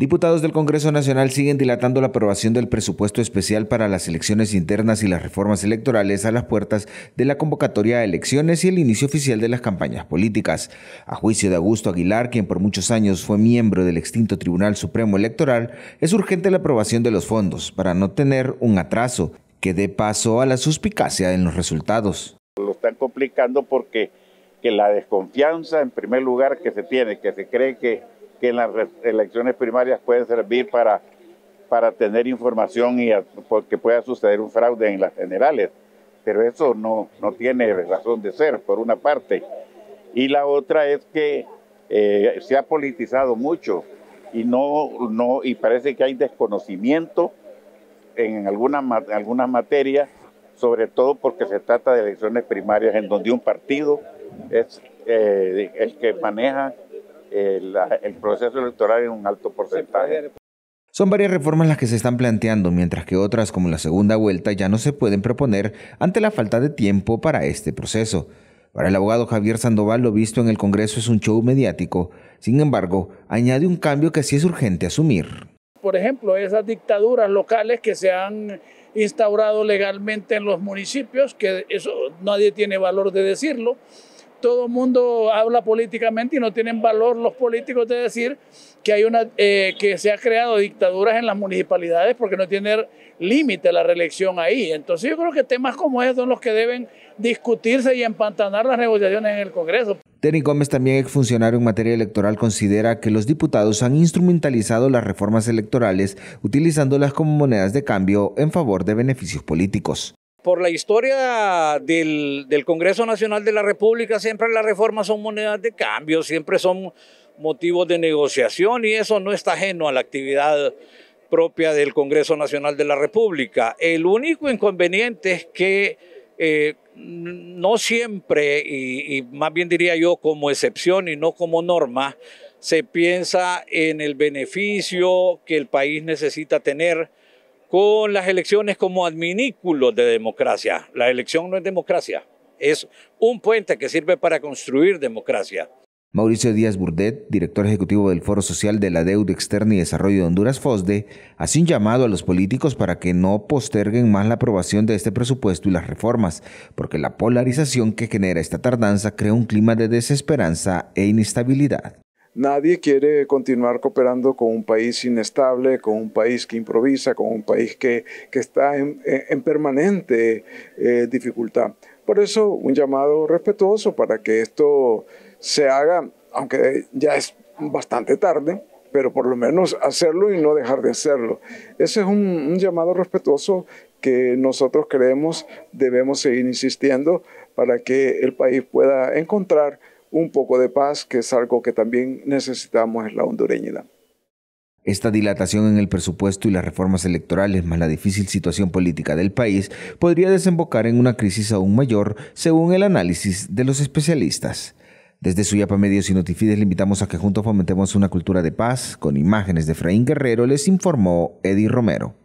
Diputados del Congreso Nacional siguen dilatando la aprobación del presupuesto especial para las elecciones internas y las reformas electorales a las puertas de la convocatoria de elecciones y el inicio oficial de las campañas políticas. A juicio de Augusto Aguilar, quien por muchos años fue miembro del extinto Tribunal Supremo Electoral, es urgente la aprobación de los fondos para no tener un atraso que dé paso a la suspicacia en los resultados. Lo están complicando porque que la desconfianza, en primer lugar, que se tiene, que se cree que que en las elecciones primarias pueden servir para, para tener información y porque pueda suceder un fraude en las generales. Pero eso no, no tiene razón de ser, por una parte. Y la otra es que eh, se ha politizado mucho y, no, no, y parece que hay desconocimiento en algunas materias, sobre todo porque se trata de elecciones primarias en donde un partido es eh, el que maneja el, proceso electoral en un alto porcentaje. Son varias reformas las que se están planteando, mientras que otras, como la segunda vuelta, ya no se pueden proponer ante la falta de tiempo para este proceso. Para el abogado Javier Sandoval, lo visto en el Congreso es un show mediático. Sin embargo, añade un cambio que sí es urgente asumir. Por ejemplo, esas dictaduras locales que se han instaurado legalmente en los municipios, que eso nadie tiene valor de decirlo, todo el mundo habla políticamente y no tienen valor los políticos de decir que hay una eh, que se ha creado dictaduras en las municipalidades porque no tiene límite la reelección ahí. Entonces yo creo que temas como esos son los que deben discutirse y empantanar las negociaciones en el Congreso. Teni Gómez, también funcionario en materia electoral, considera que los diputados han instrumentalizado las reformas electorales utilizándolas como monedas de cambio en favor de beneficios políticos. Por la historia del, Congreso Nacional de la República, siempre las reformas son monedas de cambio, siempre son motivos de negociación y eso no está ajeno a la actividad propia del Congreso Nacional de la República. El único inconveniente es que eh, no siempre, y más bien diría yo como excepción y no como norma, se piensa en el beneficio que el país necesita tener con las elecciones como adminículos de democracia. La elección no es democracia, es un puente que sirve para construir democracia. Mauricio Díaz Burdet, director ejecutivo del Foro Social de la Deuda Externa y Desarrollo de Honduras, FOSDE, ha un llamado a los políticos para que no posterguen más la aprobación de este presupuesto y las reformas, porque la polarización que genera esta tardanza crea un clima de desesperanza e inestabilidad. Nadie quiere continuar cooperando con un país inestable, con un país que improvisa, con un país que, está en, permanente eh, dificultad. Por eso, un llamado respetuoso para que esto se haga, aunque ya es bastante tarde, pero por lo menos hacerlo y no dejar de hacerlo. Ese es un, un llamado respetuoso que nosotros creemos debemos seguir insistiendo para que el país pueda encontrar un poco de paz, que es algo que también necesitamos en la hondureñidad. Esta dilatación en el presupuesto y las reformas electorales, más la difícil situación política del país, podría desembocar en una crisis aún mayor, según el análisis de los especialistas. Desde Suyapa Medios y Notifides le invitamos a que juntos fomentemos una cultura de paz. Con imágenes de Fraín Guerrero les informó Eddie Romero.